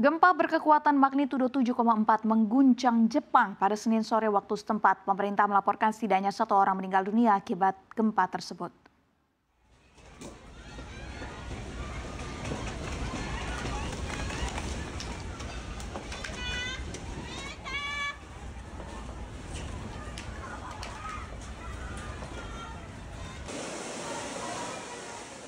Gempa berkekuatan magnitudo 7,4 mengguncang Jepang pada Senin sore waktu setempat. Pemerintah melaporkan setidaknya satu orang meninggal dunia akibat gempa tersebut.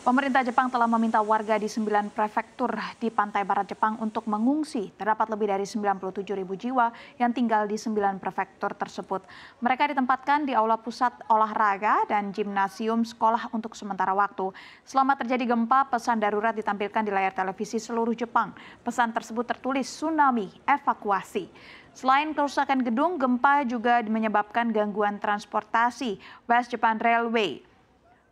Pemerintah Jepang telah meminta warga di sembilan prefektur di pantai barat Jepang untuk mengungsi. Terdapat lebih dari 97 ribu jiwa yang tinggal di sembilan prefektur tersebut. Mereka ditempatkan di aula pusat olahraga dan gimnasium sekolah untuk sementara waktu. Selama terjadi gempa, pesan darurat ditampilkan di layar televisi seluruh Jepang. Pesan tersebut tertulis tsunami evakuasi. Selain kerusakan gedung, gempa juga menyebabkan gangguan transportasi West Japan Railway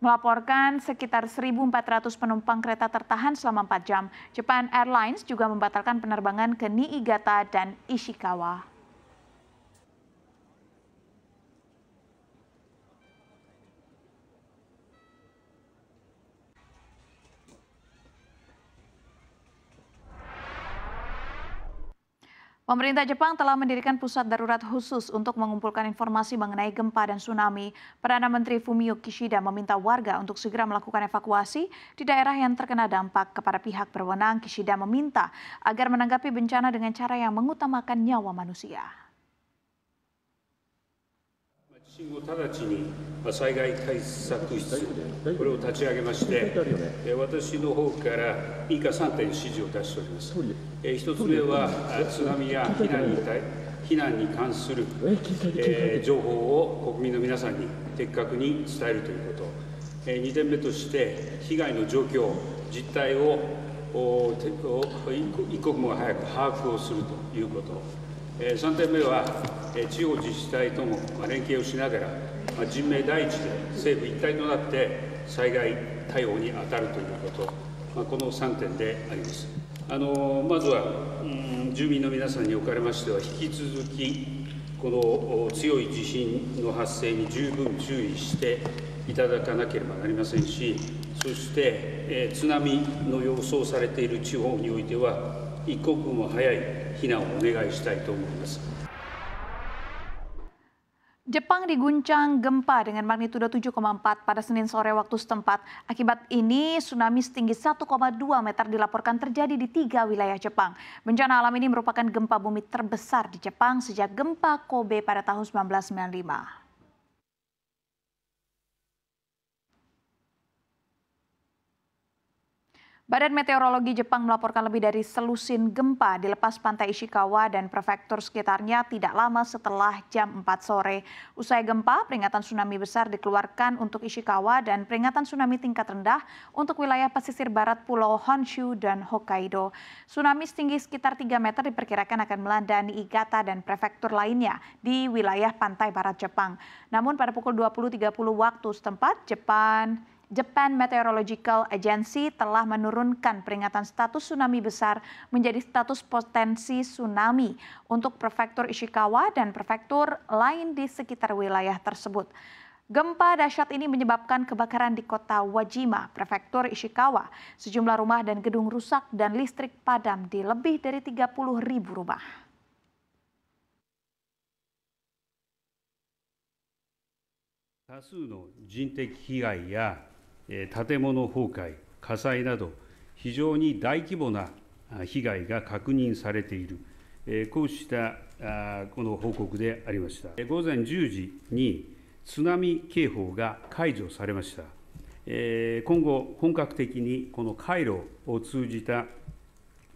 melaporkan sekitar 1.400 penumpang kereta tertahan selama 4 jam. Japan Airlines juga membatalkan penerbangan ke Niigata dan Ishikawa. Pemerintah Jepang telah mendirikan pusat darurat khusus untuk mengumpulkan informasi mengenai gempa dan tsunami. Perdana Menteri Fumio Kishida meminta warga untuk segera melakukan evakuasi di daerah yang terkena dampak kepada pihak berwenang. Kishida meminta agar menanggapi bencana dengan cara yang mengutamakan nyawa manusia. 信を直ちに災害対策室、これを立ち上げまして、私の方から以下3点指示を出しております。1つ目は、津波や避難に避難に関する、え情報を国民の皆さんに的確に伝えるということ、え2点目として、被害の状況、実態を一刻も早く把握をするということ。3点目は、地方自治体とも連携をしながら、人命第一で政府一体となって災害対応に当たるということ、この3点であります。あのまずは、ん、住民の皆さんにおかれましては、引き続き、この強い地震の発生に十分注意していただかなければなりませんし、そして、え津波の予想されている地方においては、一刻も早い避難をお願いしたいと思います。Jepang diguncang gempa dengan magnitudo 7,4 pada Senin sore waktu setempat. Akibat ini, tsunami setinggi 1,2 meter dilaporkan terjadi di tiga wilayah Jepang. Bencana alam ini merupakan gempa bumi terbesar di Jepang sejak gempa Kobe pada tahun 1995. Badan Meteorologi Jepang melaporkan lebih dari selusin gempa di lepas pantai Ishikawa dan prefektur sekitarnya tidak lama setelah jam 4 sore. Usai gempa, peringatan tsunami besar dikeluarkan untuk Ishikawa dan peringatan tsunami tingkat rendah untuk wilayah pesisir barat Pulau Honshu dan Hokkaido. Tsunami setinggi sekitar 3 meter diperkirakan akan melanda Niigata dan prefektur lainnya di wilayah pantai barat Jepang. Namun pada pukul 20.30 waktu setempat, Jepang Japan Meteorological Agency telah menurunkan peringatan status tsunami besar menjadi status potensi tsunami untuk prefektur Ishikawa dan prefektur lain di sekitar wilayah tersebut. Gempa dahsyat ini menyebabkan kebakaran di kota Wajima, prefektur Ishikawa. Sejumlah rumah dan gedung rusak dan listrik padam di lebih dari 30 ribu rumah. 建物崩壊、火災など、非常に大規模な被害が確認されている、こうしたこの報告でありました。午前10時に津波警報が解除されました。今後、本格的にこの回路を通じた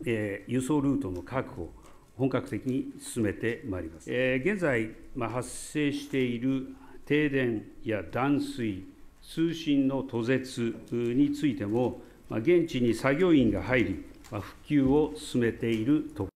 輸送ルートの確保、本格的に進めてまいります。現在、発生している停電や断水、通信の途絶についても、現地に作業員が入り、復旧を進めているところ